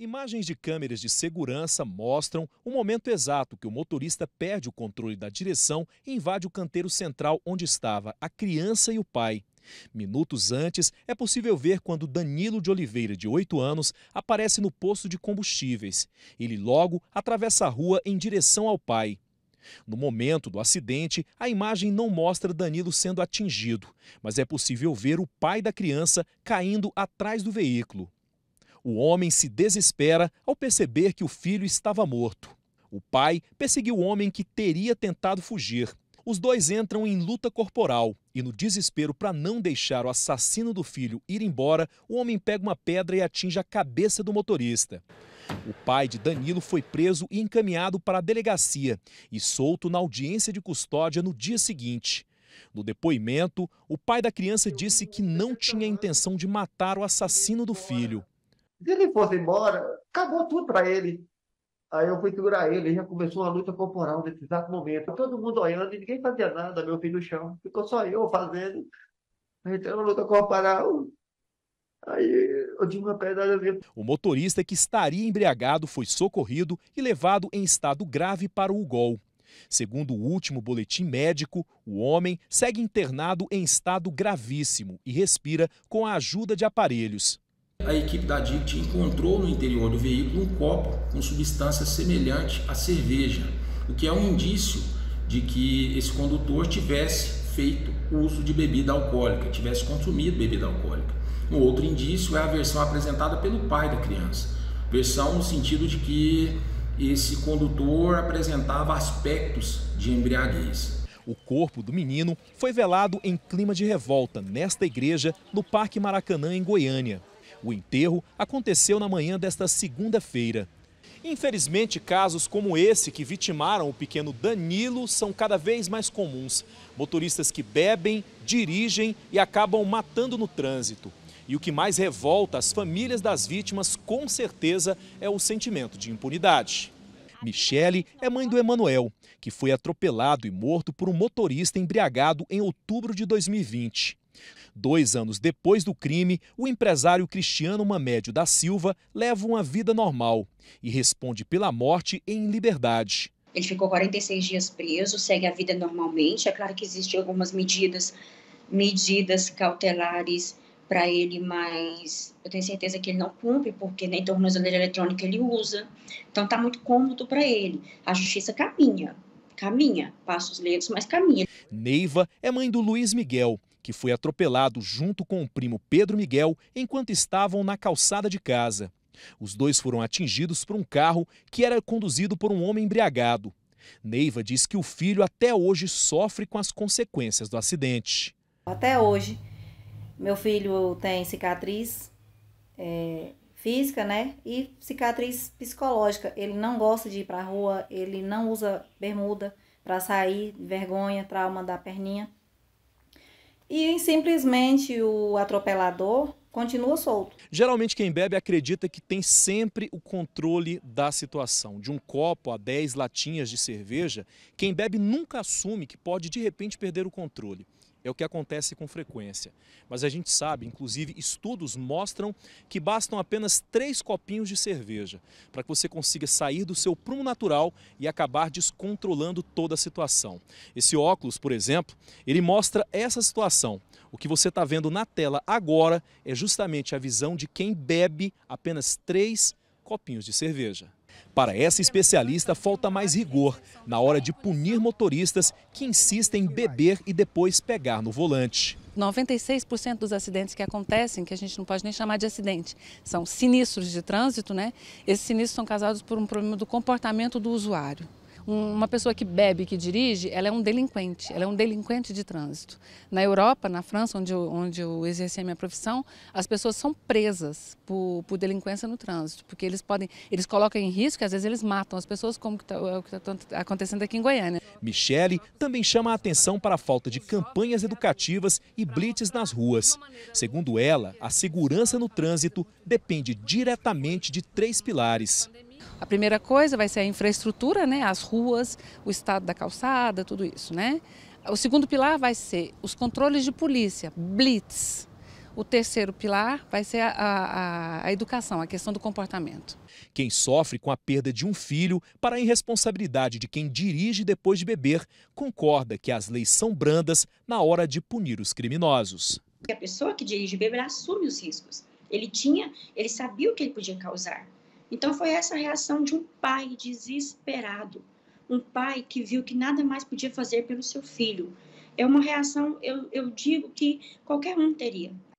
Imagens de câmeras de segurança mostram o momento exato que o motorista perde o controle da direção e invade o canteiro central onde estava a criança e o pai. Minutos antes, é possível ver quando Danilo de Oliveira, de 8 anos, aparece no posto de combustíveis. Ele logo atravessa a rua em direção ao pai. No momento do acidente, a imagem não mostra Danilo sendo atingido, mas é possível ver o pai da criança caindo atrás do veículo. O homem se desespera ao perceber que o filho estava morto. O pai perseguiu o homem que teria tentado fugir. Os dois entram em luta corporal e, no desespero para não deixar o assassino do filho ir embora, o homem pega uma pedra e atinge a cabeça do motorista. O pai de Danilo foi preso e encaminhado para a delegacia e solto na audiência de custódia no dia seguinte. No depoimento, o pai da criança disse que não tinha intenção de matar o assassino do filho. Se ele fosse embora, acabou tudo para ele. Aí eu fui segurar ele, já começou uma luta corporal nesse exato momento. Todo mundo olhando e ninguém fazia nada, meu filho no chão. Ficou só eu fazendo. Aí tem uma luta corporal. Aí eu tive uma pedrada. O motorista que estaria embriagado foi socorrido e levado em estado grave para o UGOL. Segundo o último boletim médico, o homem segue internado em estado gravíssimo e respira com a ajuda de aparelhos. A equipe da DICT encontrou no interior do veículo um copo com substância semelhante à cerveja, o que é um indício de que esse condutor tivesse feito uso de bebida alcoólica, tivesse consumido bebida alcoólica. Um outro indício é a versão apresentada pelo pai da criança, versão no sentido de que esse condutor apresentava aspectos de embriaguez. O corpo do menino foi velado em clima de revolta nesta igreja, no Parque Maracanã, em Goiânia. O enterro aconteceu na manhã desta segunda-feira. Infelizmente, casos como esse que vitimaram o pequeno Danilo são cada vez mais comuns. Motoristas que bebem, dirigem e acabam matando no trânsito. E o que mais revolta as famílias das vítimas, com certeza, é o sentimento de impunidade. Michele é mãe do Emanuel, que foi atropelado e morto por um motorista embriagado em outubro de 2020. Dois anos depois do crime, o empresário Cristiano Mamédio da Silva leva uma vida normal e responde pela morte em liberdade. Ele ficou 46 dias preso, segue a vida normalmente. É claro que existem algumas medidas, medidas cautelares para ele, mas eu tenho certeza que ele não cumpre, porque nem tornozeleira eletrônica ele usa. Então está muito cômodo para ele. A justiça caminha, caminha, passa os leitos, mas caminha. Neiva é mãe do Luiz Miguel, que foi atropelado junto com o primo Pedro Miguel enquanto estavam na calçada de casa. Os dois foram atingidos por um carro que era conduzido por um homem embriagado. Neiva diz que o filho até hoje sofre com as consequências do acidente. Até hoje, meu filho tem cicatriz é, física, né? E cicatriz psicológica. Ele não gosta de ir para a rua, ele não usa bermuda para sair, vergonha, trauma da perninha e simplesmente o atropelador continua solto. Geralmente quem bebe acredita que tem sempre o controle da situação. De um copo a 10 latinhas de cerveja, quem bebe nunca assume que pode de repente perder o controle. É o que acontece com frequência. Mas a gente sabe, inclusive, estudos mostram que bastam apenas três copinhos de cerveja para que você consiga sair do seu prumo natural e acabar descontrolando toda a situação. Esse óculos, por exemplo, ele mostra essa situação. O que você está vendo na tela agora é justamente a visão de quem bebe apenas três copinhos de cerveja. Para essa especialista, falta mais rigor na hora de punir motoristas que insistem em beber e depois pegar no volante. 96% dos acidentes que acontecem, que a gente não pode nem chamar de acidente, são sinistros de trânsito, né? Esses sinistros são causados por um problema do comportamento do usuário uma pessoa que bebe, que dirige, ela é um delinquente, ela é um delinquente de trânsito. Na Europa, na França, onde eu, onde eu exerci a minha profissão, as pessoas são presas por, por delinquência no trânsito, porque eles podem, eles colocam em risco e às vezes eles matam as pessoas, como tá, é o que está acontecendo aqui em Goiânia. Michele também chama a atenção para a falta de campanhas educativas e blitz nas ruas. Segundo ela, a segurança no trânsito depende diretamente de três pilares a primeira coisa vai ser a infraestrutura, né, as ruas, o estado da calçada, tudo isso, né? O segundo pilar vai ser os controles de polícia, blitz. O terceiro pilar vai ser a, a, a, educação, a questão do comportamento. Quem sofre com a perda de um filho para a irresponsabilidade de quem dirige depois de beber concorda que as leis são brandas na hora de punir os criminosos. A pessoa que dirige beber assume os riscos. Ele tinha, ele sabia o que ele podia causar. Então foi essa a reação de um pai desesperado, um pai que viu que nada mais podia fazer pelo seu filho. É uma reação, eu, eu digo, que qualquer um teria.